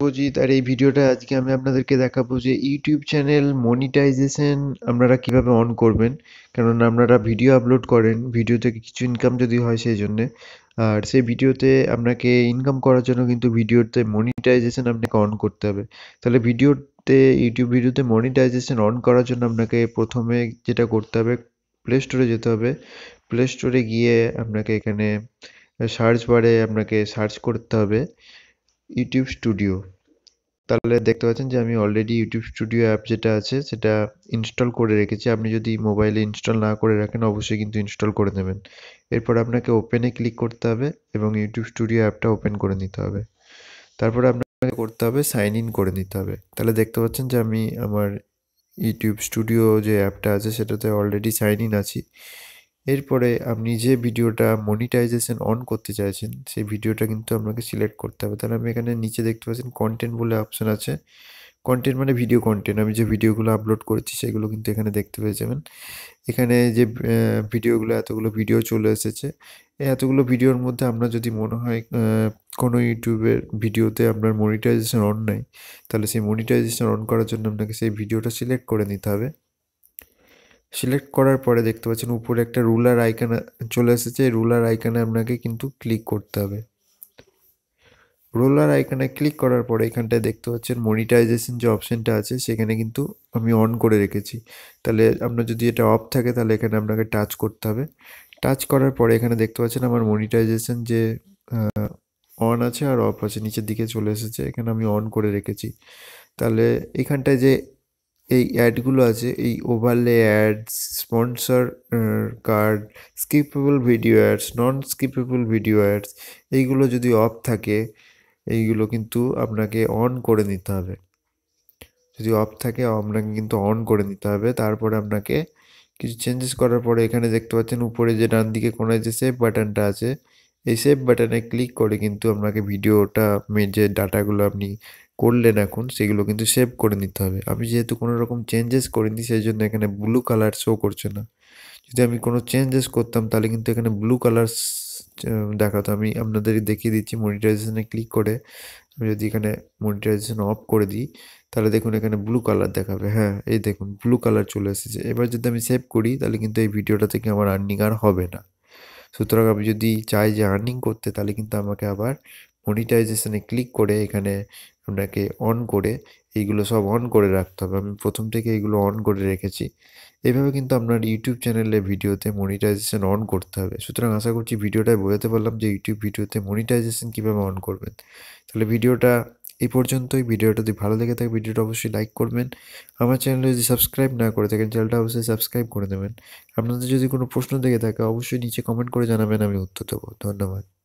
শুভজিৎ আর এই ভিডিওটা আজকে আমি আপনাদেরকে দেখাবো যে ইউটিউব চ্যানেল মনিটাইজেশন আপনারা কিভাবে অন করবেন কারণ আপনারা ভিডিও আপলোড করেন ভিডিও থেকে কিছু ইনকাম যদি হয় সেই জন্যে আর সেই ভিডিওতে আপনাকে ইনকাম করার জন্য কিন্তু ভিডিওতে মনিটাইজেশন আপনাকে অন করতে হবে তাহলে ভিডিওতে ইউটিউব ভিডিওতে মনিটাইজেশন অন করার জন্য আপনাকে প্রথমে যেটা করতে হবে প্লে স্টোরে যেতে হবে প্লে স্টোরে গিয়ে আপনাকে এখানে সার্চ বারে আপনাকে সার্চ করতে হবে ইউটিউব স্টুডিও তাহলে দেখতে পাচ্ছেন যে আমি অলরেডি ইউটিউব স্টুডিও অ্যাপ যেটা আছে সেটা ইনস্টল করে রেখেছি আপনি যদি মোবাইলে ইনস্টল না করে রাখেন অবশ্যই কিন্তু ইনস্টল করে নেবেন এরপর আপনাকে ওপেনে ক্লিক করতে হবে এবং ইউটিউব স্টুডিও অ্যাপটা ওপেন করে নিতে হবে তারপর আপনাকে করতে হবে সাইন ইন করে নিতে হবে তাহলে দেখতে পাচ্ছেন যে আমি আমার ইউটিউব স্টুডিও যে অ্যাপটা আছে সেটাতে অলরেডি সাইন ইন আছি এরপরে আপনি যে ভিডিওটা মনিটাইজেশন অন করতে চাইছেন সেই ভিডিওটা কিন্তু আপনাকে সিলেক্ট করতে হবে তাহলে আমি এখানে নিচে দেখতে পাচ্ছেন কন্টেন্ট বলে অপশান আছে কন্টেন্ট মানে ভিডিও কন্টেন্ট আমি যে ভিডিওগুলো আপলোড করেছি সেগুলো কিন্তু এখানে দেখতে পেয়ে যাবেন এখানে যে ভিডিওগুলো এতগুলো ভিডিও চলে এসেছে এতগুলো ভিডিওর মধ্যে আপনার যদি মনে হয় কোনো ইউটিউবের ভিডিওতে আপনার মনিটাইজেশন অন নাই তাহলে সেই মনিটাইজেশন অন করার জন্য আপনাকে সেই ভিডিওটা সিলেক্ট করে নিতে হবে সিলেক্ট করার পরে দেখতে পাচ্ছেন উপরে একটা রুলার আইকান চলে এসেছে রুলার আইকানে আপনাকে কিন্তু ক্লিক করতে হবে রোলার আইকানে ক্লিক করার পরে এখানটায় দেখতে পাচ্ছেন মনিটাইজেশন যে অপশানটা আছে সেখানে কিন্তু আমি অন করে রেখেছি তাহলে আপনার যদি এটা অফ থাকে তাহলে এখানে আপনাকে টাচ করতে হবে টাচ করার পরে এখানে দেখতে পাচ্ছেন আমার মনিটাইজেশন যে অন আছে আর অফ আছে নিচের দিকে চলে এসেছে এখানে আমি অন করে রেখেছি তাহলে এখানটায় যে এই অ্যাডগুলো আছে এই overlay ads sponsor card skippable video ads non skippable video ads এইগুলো যদি অফ থাকে এইগুলো কিন্তু আপনাকে অন করে নিতে হবে যদি অফ থাকে আপনাকে কিন্তু অন করে নিতে হবে তারপরে আপনাকে কিছু চেঞ্জেস করার পরে এখানে দেখতে পাচ্ছেন উপরে যে ডান দিকে কোনায় যে সেভ বাটনটা আছে এই সেভ বাটনে ক্লিক করে কিন্তু আপনাকে ভিডিওটা যে ডাটাগুলো আপনি করলেন এখন সেগুলো কিন্তু সেভ করে নিতে হবে আমি যেহেতু কোনো রকম চেঞ্জেস করিনি সেই জন্য এখানে ব্লু কালার শো করছে না যদি আমি কোনো চেঞ্জেস করতাম তাহলে কিন্তু এখানে ব্লু কালার দেখাতো আমি আপনাদেরকে দেখিয়ে দিচ্ছি মনিটাইজেশনে ক্লিক করে আমি যদি এখানে মনিটাইজেশন অফ করে দিই তাহলে দেখুন এখানে ব্লু কালার দেখাবে হ্যাঁ এই দেখুন ব্লু কালার চলে এসেছে এবার যদি আমি সেভ করি তাহলে কিন্তু এই ভিডিওটা থেকে আমার আর্নিং আর হবে না সুতরাং আমি যদি চাই যে আর্নিং করতে তাহলে কিন্তু আমাকে আবার মনিটাইজেশানে ক্লিক করে এখানে আপনাকে অন করে এইগুলো সব অন করে রাখতে হবে আমি প্রথম থেকে এইগুলো অন করে রেখেছি এভাবে কিন্তু আপনার ইউটিউব চ্যানেলে ভিডিওতে মনিটাইজেশন অন করতে হবে সুতরাং আশা করছি ভিডিওটায় বোঝাতে পারলাম যে ইউটিউব ভিডিওতে মনিটাইজেশান কীভাবে অন করবেন তাহলে ভিডিওটা এই পর্যন্তই ভিডিওটা যদি ভালো লেগে থাকে ভিডিওটা অবশ্যই লাইক করবেন আমার চ্যানেলে যদি সাবস্ক্রাইব না করে থাকেন চ্যানেলটা অবশ্যই সাবস্ক্রাইব করে দেবেন আপনাদের যদি কোনো প্রশ্ন থেকে থাকে অবশ্যই নিচে কমেন্ট করে জানাবেন আমি উত্তর দেবো ধন্যবাদ